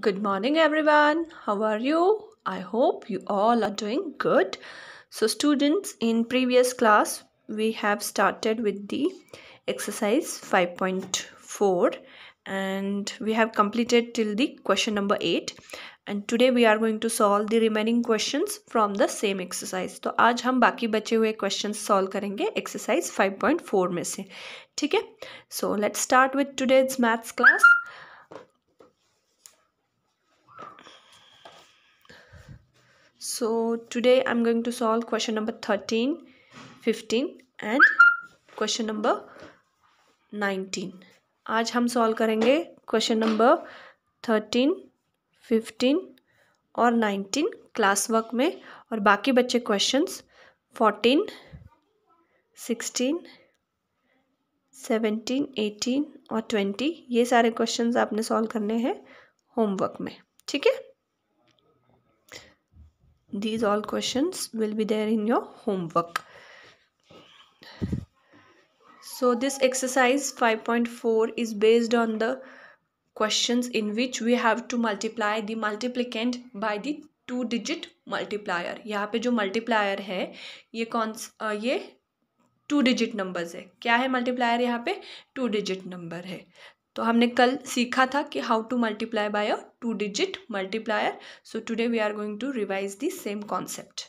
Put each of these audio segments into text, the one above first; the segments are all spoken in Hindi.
Good morning everyone. How are you? I hope you all are doing good. So students, in previous class, we have started with the exercise 5.4 and we have completed till the question number 8 and today we are going to solve the remaining questions from the same exercise So, आज हम बाकी बचे हुए questions solve करेंगे exercise 5.4 में से ठीक है so let's start with today's maths class So today I'm going to solve question number 13, 15 and question number 19. आज हम सॉल्व करेंगे क्वेश्चन नंबर थर्टीन फिफ्टीन और नाइनटीन क्लास वर्क में और बाकी बच्चे questions fourteen sixteen seventeen eighteen और ट्वेंटी ये सारे क्वेश्चंस आपने सॉल्व करने हैं होमवर्क में ठीक है these all questions will be there in your homework so this exercise 5.4 is based on the questions in which we have to multiply the multiplicand by the two digit multiplier यहाँ पे जो मल्टीप्लायर है ये कौन ये टू डिजिट नंबर्स है क्या है मल्टीप्लायर यहाँ पे टू डिजिट नंबर है तो हमने कल सीखा था कि how to multiply by a two digit multiplier so today we are going to revise the same concept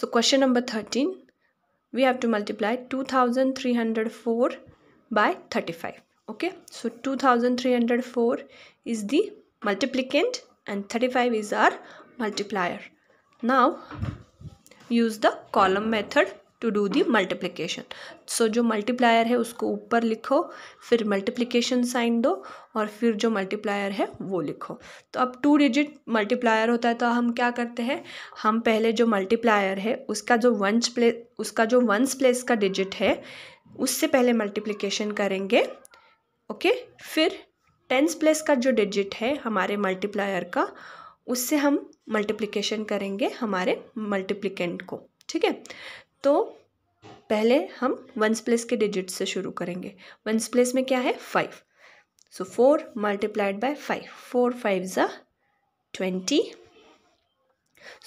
so question number thirteen we have to multiply two thousand three hundred four by thirty five okay so two thousand three hundred four is the multiplicand and thirty five is our multiplier now use the column method to do the multiplication so जो मल्टीप्लायर है उसको ऊपर लिखो फिर मल्टीप्लीकेशन साइन दो और फिर जो मल्टीप्लायर है वो लिखो तो अब टू डिजिट मल्टीप्लायर होता है तो हम क्या करते हैं हम पहले जो मल्टीप्लायर है उसका जो वंस प्ले उसका जो वंस प्लेस का डिजिट है उससे पहले मल्टीप्लीकेशन करेंगे ओके फिर टेंस प्लेस का जो डिजिट है हमारे मल्टीप्लायर का उससे हम मल्टीप्लीकेशन करेंगे हमारे मल्टीप्लिकेंट को ठीक है तो पहले हम वंस प्लेस के डिजिट से शुरू करेंगे वंस प्लेस में क्या है five so four multiplied by five four five ज twenty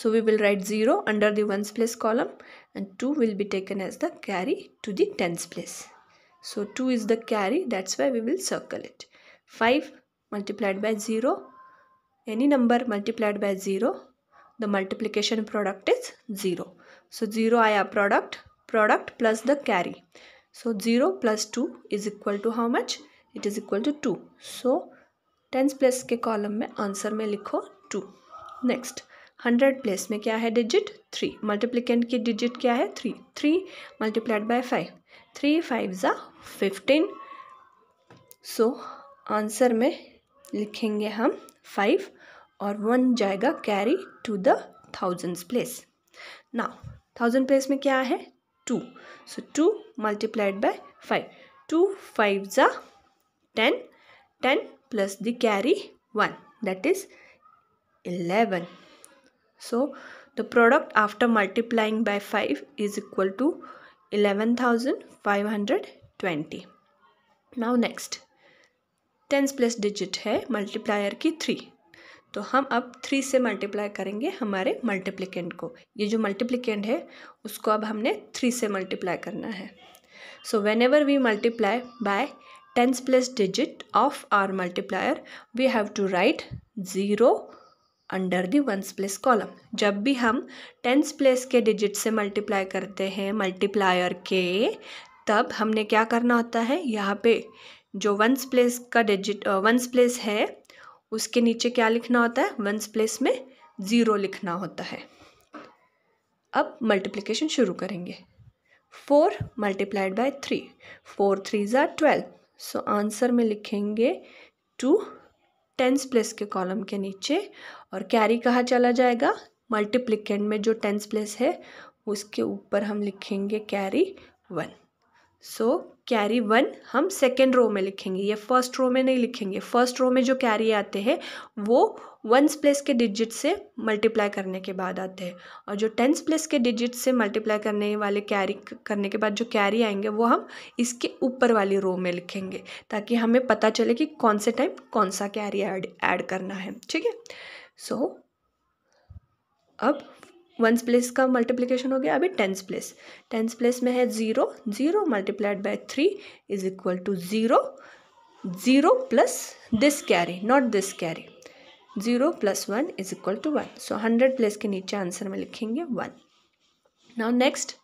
so we will write zero under the ones plus column and two will be taken as the carry to tenth place so two is the carry that's why we will circle it five multiplied by zero any number multiplied by zero the multiplication product is zero So zero आया product, product plus the carry. So zero plus two is equal to how much? It is equal to two So tens place के कॉलम में आंसर में लिखो टू नेक्स्ट हंड्रेड प्लेस में क्या है डिजिट थ्री मल्टीप्लिकेंट की डिजिट क्या है three three multiplied by five three five ज़ा फिफ्टीन सो आंसर में लिखेंगे हम फाइव और वन जाएगा carry to the thousands place now thousand place में क्या है two so two multiplied by five to five जा ten ten plus the carry one that is eleven so the product after multiplying by five is equal to eleven thousand five hundred twenty now next tens place digit है मल्टीप्लायर की थ्री तो हम अब थ्री से मल्टीप्लाई करेंगे हमारे मल्टीप्लिकेंट को ये जो मल्टीप्लिकेंट है उसको अब हमने थ्री से मल्टीप्लाई करना है so whenever we multiply by tens place digit of our multiplier we have to write zero under the ones place column जब भी हम टेंस प्लेस के डिजिट से मल्टीप्लाई करते हैं मल्टीप्लायर के तब हमने क्या करना होता है यहाँ पे जो वंस प्लेस का डिजिट वंस प्लेस है उसके नीचे क्या लिखना होता है वंस प्लेस में ज़ीरो लिखना होता है अब मल्टीप्लिकेशन शुरू करेंगे four multiplied by three four three जार ट्वेल्व सो आंसर में लिखेंगे टू टेंस प्लेस के कॉलम के नीचे और कैरी कहाँ चला जाएगा मल्टीप्लिकेंड में जो टेंस प्लेस है उसके ऊपर हम लिखेंगे carry one so carry one हम सेकेंड रो में लिखेंगे या फर्स्ट रो में नहीं लिखेंगे फर्स्ट रो में जो कैरी आते हैं वो वंस प्लेस के डिजिट से मल्टीप्लाई करने के बाद आते हैं और जो टेंस प्लेस के डिजिट से मल्टीप्लाई करने वाले कैरी करने के बाद जो कैरी आएंगे वो हम इसके ऊपर वाली रो में लिखेंगे ताकि हमें पता चले कि कौन से टाइम कौन सा कैरी ऐड ऐड करना है ठीक है सो अब वंस प्लेस का मल्टीप्लिकेशन हो गया अभी टेंस प्लेस टेंस प्लेस में है zero zero multiplied by three is equal to zero zero plus this carry not this carry zero plus one is equal to one so hundred place के नीचे आंसर में लिखेंगे one now next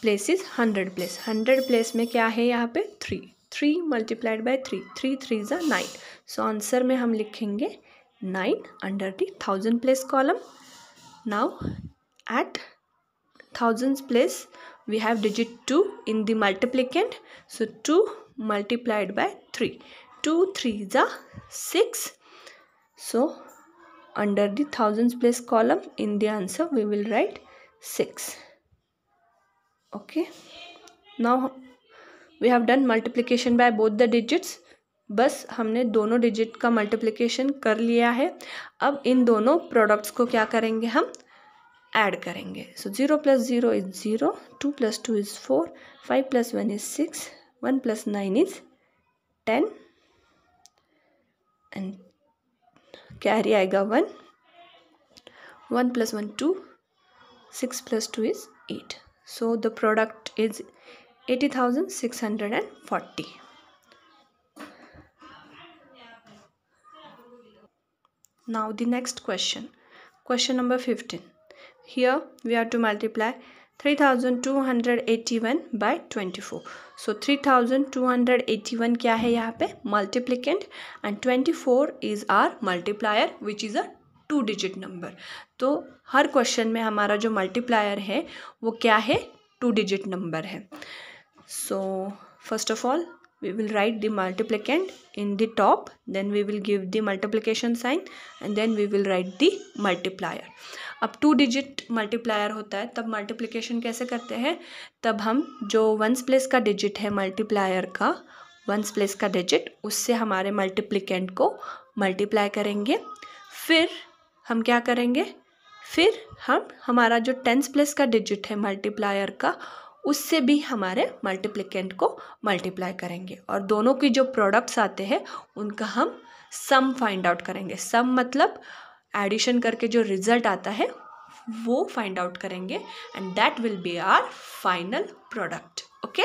place is hundred place hundred place में क्या है यहाँ पे three three multiplied by three three three are nine so answer में हम लिखेंगे nine under the thousand place column Now at thousands place we have digit 2 in the multiplicand. So 2 multiplied by 3. 2 3 is a 6. So under the thousands place column in the answer we will write 6. Okay. Now we have done multiplication by both the digits. बस हमने दोनों डिजिट का मल्टीप्लिकेशन कर लिया है अब इन दोनों प्रोडक्ट्स को क्या करेंगे हम ऐड करेंगे so zero plus zero is zero two plus two is four five plus one is six one plus nine is ten and carry आएगा one one plus one two six plus two is eight so the product is eighty thousand six hundred and forty Now the next question. Question number 15. Here we have to multiply 3281 by 24. So 3281 क्या है यहाँ पे multiplicand and 24 is our multiplier which is a two digit number तो हर क्वेश्चन में हमारा जो मल्टीप्लायर है वो क्या है टू डिजिट नंबर है so first of all we will write the multiplicand in the top then we will give the multiplication sign and then we will write the multiplier अब टू डिजिट मल्टीप्लायर होता है तब मल्टीप्लिकेशन कैसे करते हैं तब हम जो वंस प्लेस का डिजिट है मल्टीप्लायर का वंस प्लेस का डिजिट उससे हमारे मल्टीप्लिकेंट को मल्टीप्लाई करेंगे फिर हम क्या करेंगे फिर हम हमारा जो टेंस प्लेस का डिजिट है मल्टीप्लायर का उससे भी हमारे मल्टीप्लिकेंट को मल्टीप्लाई करेंगे और दोनों की जो प्रोडक्ट्स आते हैं उनका हम सम फाइंड आउट करेंगे सम मतलब एडिशन करके जो रिजल्ट आता है वो फाइंड आउट करेंगे and that will be our final product okay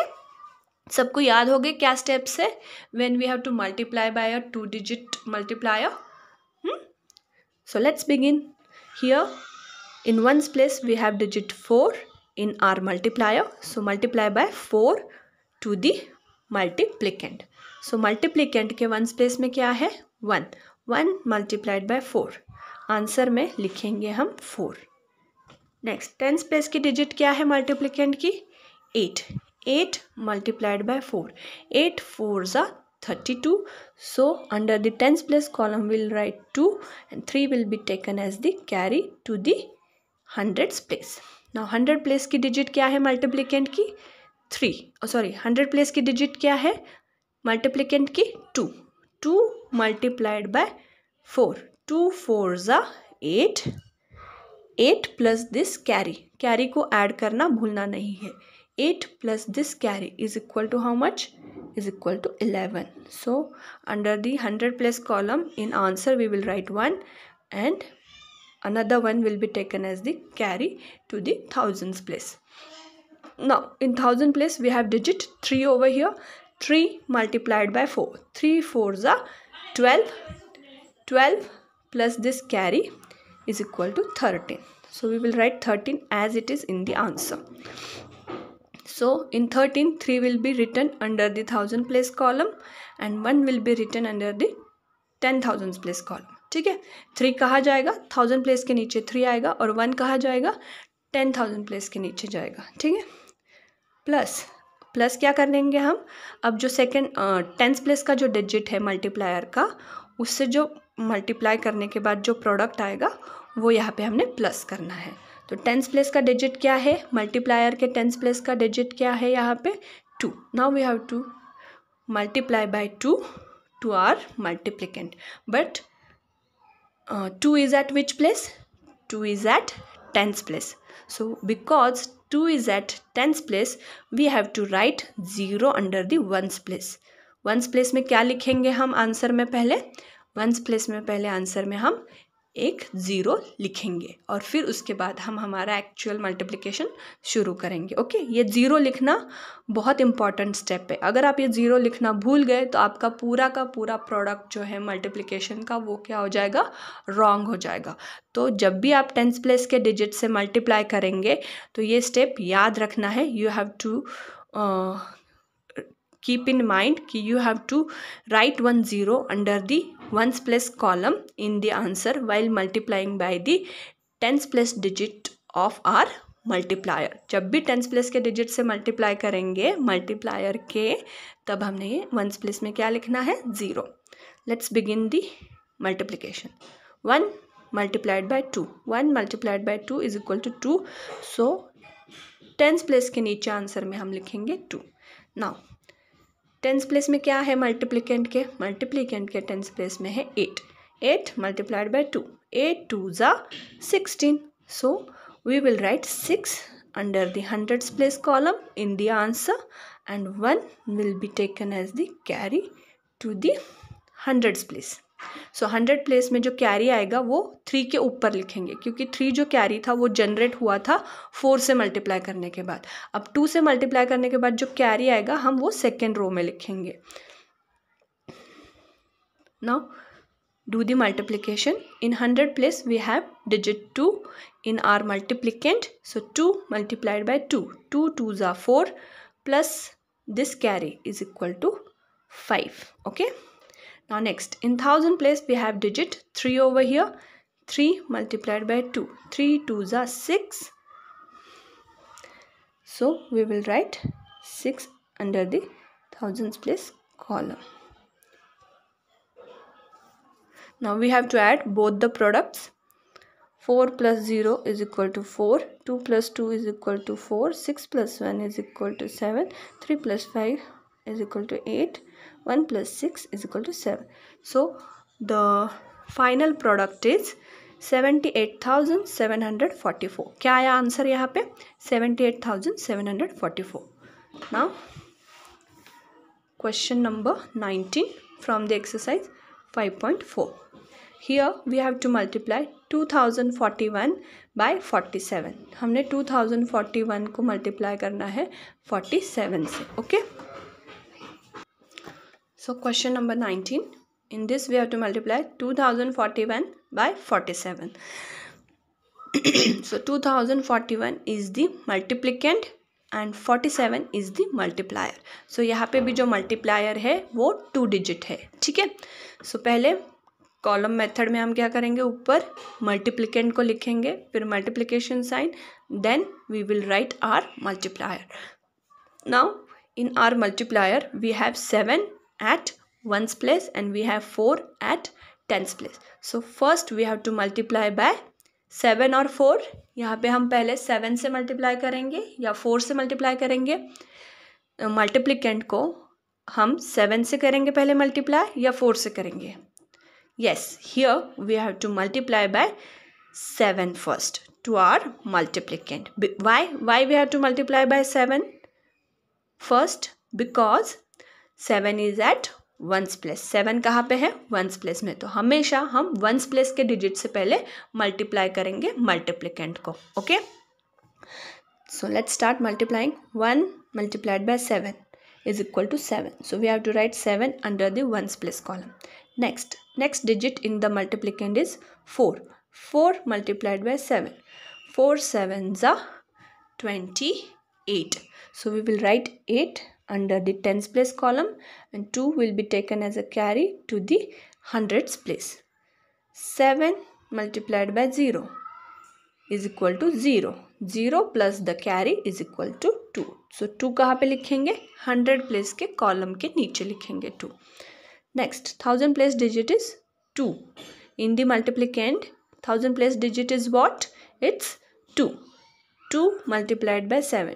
सबको याद हो गए क्या स्टेप्स है when we have to multiply by a two digit multiplier so let's begin here in ones place we have digit four in our multiplier. So multiply by 4 to the multiplicand. So multiplicand के वंस प्लेस में क्या है one one multiplied by four answer में लिखेंगे हम फोर नेक्स्ट टेंस प्लेस की डिजिट क्या है मल्टीप्लिकेंड की eight eight multiplied by four eight four are thirty two so under the tens place column will write two and three will be taken as the carry to the hundreds place ना हंड्रेड प्लेस की डिजिट क्या है मल्टीप्लिकेंट की थ्री सॉरी हंड्रेड प्लेस की डिजिट क्या है मल्टीप्लिकेंट की two two multiplied by four two four are eight eight plus this carry carry को ऐड करना भूलना नहीं है eight plus this carry is equal to how much is equal to eleven so under the hundred plus column in answer we will write one and another one will be taken as the carry to the thousands place now in thousand place we have digit 3 over here 3 multiplied by 4 3 fours are 12 12 plus this carry is equal to 13 so we will write 13 as it is in the answer so in 13 3 will be written under the thousand place column and 1 will be written under the 10,000 place column ठीक है थ्री कहा जाएगा थाउजेंड प्लेस के नीचे थ्री आएगा और वन कहा जाएगा टेन थाउजेंड प्लेस के नीचे जाएगा ठीक है प्लस प्लस क्या कर लेंगे हम अब जो सेकेंड टेंथ प्लेस का जो डिजिट है मल्टीप्लायर का उससे जो मल्टीप्लाई करने के बाद जो प्रोडक्ट आएगा वो यहाँ पे हमने प्लस करना है तो टेंथ प्लेस का डिजिट क्या है मल्टीप्लायर के टेंथ प्लेस का डिजिट क्या है यहाँ पे two now we have to multiply by two two our multiplicand but two is at which place two is at tenth place so because two is at tenth place we have to write zero under tens place ones place में क्या लिखेंगे हम आंसर में पहले वंस प्लेस में पहले आंसर में हम एक ज़ीरो लिखेंगे और फिर उसके बाद हम हमारा एक्चुअल मल्टीप्लिकेशन शुरू करेंगे ओके ये ज़ीरो लिखना बहुत इंपॉर्टेंट स्टेप है अगर आप ये ज़ीरो लिखना भूल गए तो आपका पूरा का पूरा प्रोडक्ट जो है मल्टीप्लिकेशन का वो क्या हो जाएगा रॉन्ग हो जाएगा तो जब भी आप टेंथ प्लेस के डिजिट से मल्टीप्लाई करेंगे तो ये स्टेप याद रखना है you have to keep in mind कि you have to write one zero under the ones plus column in the answer while multiplying by the tens plus digit of our multiplier जब भी टेंस प्लस के डिजिट से मल्टीप्लाई करेंगे मल्टीप्लायर के तब हमने ये वंस प्लस में क्या लिखना है zero let's begin the multiplication one multiplied by two one multiplied by two is equal to two so tens plus के नीचे आंसर में हम लिखेंगे टू नाउ टेंस प्लेस में क्या है मल्टीप्लीकेंट के मल्टीप्लीकेंट के टेंस प्लेस में है eight eight multiplied by two eight two are sixteen so we will write six under the hundreds place column in the answer and one will be taken as the carry to the place so hundred place में जो कैरी आएगा वो थ्री के ऊपर लिखेंगे क्योंकि थ्री जो कैरी था वो जनरेट हुआ था फोर से मल्टीप्लाई करने के बाद अब टू से मल्टीप्लाई करने के बाद जो कैरी आएगा हम वो सेकेंड रो में लिखेंगे now do the multiplication in hundred place we have digit two in our multiplicand so two multiplied by two two two are four plus this carry is equal to five okay Now next, in thousand place we have digit 3 over here. 3 multiplied by 2. 3 2s are 6. So we will write 6 under the thousands place column. Now we have to add both the products. 4 plus 0 is equal to 4. 2 plus 2 is equal to 4. 6 plus 1 is equal to 7. 3 plus 5 is equal to 8. 1 plus 6 is equal to 7. So, the final product is 78,744. क्या आया आंसर यहाँ पे 78,744. Now, question number 19 from the exercise 5.4. Here we have to multiply 2041 by 47. हमने 2041 को मल्टीप्लाई करना है 47 से okay okay? So question number nineteen in this way have to multiply two thousand forty one by forty seven so two thousand forty one is the multiplicand and forty seven is the multiplier so यहाँ पे भी जो मल्टीप्लायर है वो टू डिजिट है ठीक है सो पहले कॉलम मेथड में हम क्या करेंगे ऊपर मल्टीप्लिकेंट को लिखेंगे फिर multiplication sign then we will write our multiplier now in our multiplier we have seven at ones place and we have 4 at tens place. So first we have to multiply by seven और फोर यहाँ पे हम पहले सेवन से मल्टीप्लाई करेंगे या फोर से मल्टीप्लाई करेंगे मल्टीप्लिकेंट को हम 7 से करेंगे पहले multiply या 4 से करेंगे yes here we have to multiply by 7 first to our multiplicand why why we have to multiply by 7 first because seven is at ones plus seven कहाँ पे है वंस प्लस में तो हमेशा हम वंस प्लस के डिजिट से पहले मल्टीप्लाई करेंगे मल्टीप्लीकेंट को okay so let's start multiplying one multiplied by seven is equal to seven so we have to write seven under the ones plus column next next digit in the multiplicand is four four multiplied by seven four seven are twenty eight so we will write eight under the tens place column and 2 will be taken as a carry to the hundreds place. 7 multiplied by 0 is equal to 0. 0 plus the carry is equal to 2. So 2 कहाँ पे लिखेंगे 100 place के column के नीचे लिखेंगे 2. Next 1000 place digit is 2. In the multiplicand 1000 place digit is what? It's 2. 2 multiplied by 7.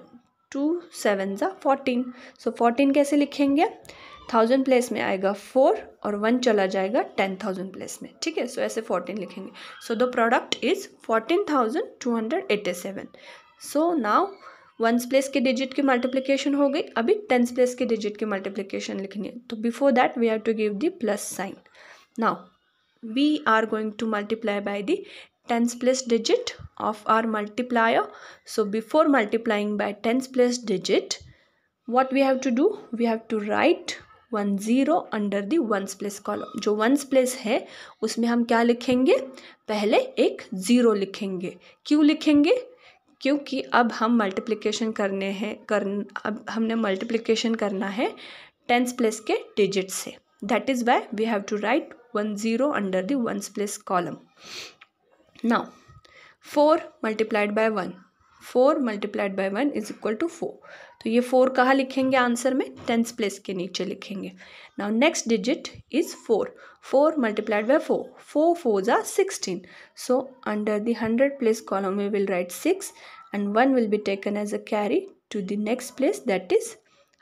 Two seven are fourteen so fourteen कैसे लिखेंगे थाउजेंड प्लेस में आएगा फोर और वन चला जाएगा टेन थाउजेंड प्लेस में ठीक है सो ऐसे फोर्टीन लिखेंगे so the product is fourteen thousand two hundred eighty seven so now ones place के डिजिट की मल्टीप्लीकेशन हो गई अभी टेंस प्लेस के डिजिट की मल्टीप्लीकेशन लिखनी है तो before that we have to give the plus sign now we are going to multiply by the tens place digit of our multiplier. So before multiplying by tens place digit, what we have to do? We have to write one zero under the ones place column जो वंस प्लेस है उसमें हम क्या लिखेंगे पहले एक ज़ीरो लिखेंगे क्यों लिखेंगे क्योंकि अब हम मल्टीप्लिकेशन करने हैं कर अब हमने मल्टीप्लिकेशन करना है टेंस प्लेस के डिजिट से that is why we have to write one zero under the ones place column now 4 multiplied by 1 four multiplied by one is equal to four तो ये फोर कहाँ लिखेंगे आंसर में टेंथ प्लेस के नीचे लिखेंगे now next digit is four four multiplied by four four four are sixteen so under the hundred place column we will write six and one will be taken as a carry to the next place that is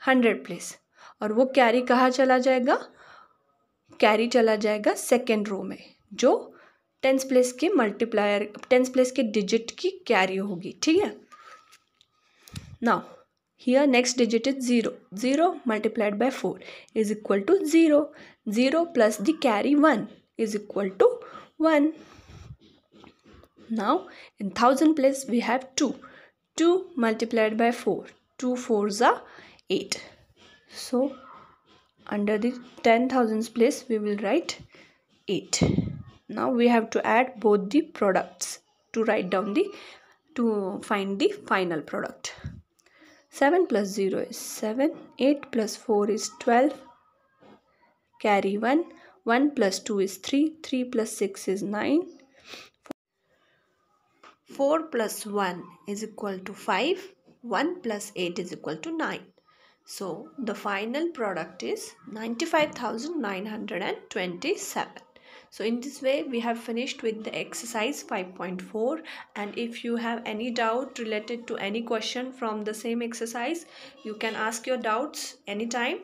hundred place और वो कैरी कहाँ चला जाएगा कैरी चला जाएगा सेकेंड रो में जो टेंस प्लेस के मल्टीप्लायर टेंस प्लेस के डिजिट की कैरी होगी ठीक है now here next digit is zero zero multiplied by four is equal to zero zero plus the carry one is equal to one now in thousand place we have two two multiplied by four two four are eight so under the ten thousands place we will write eight now we have to add both the products to write down the to find the final product 7 plus 0 is 7 8 plus 4 is 12 carry 1 1 plus 2 is 3 3 plus 6 is 9 4 plus 1 is equal to 5 1 plus 8 is equal to 9 so the final product is 95927 so in this way we have finished with the exercise 5.4 and if you have any doubt related to any question from the same exercise you can ask your doubts anytime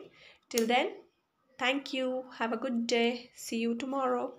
till then thank you have a good day see you tomorrow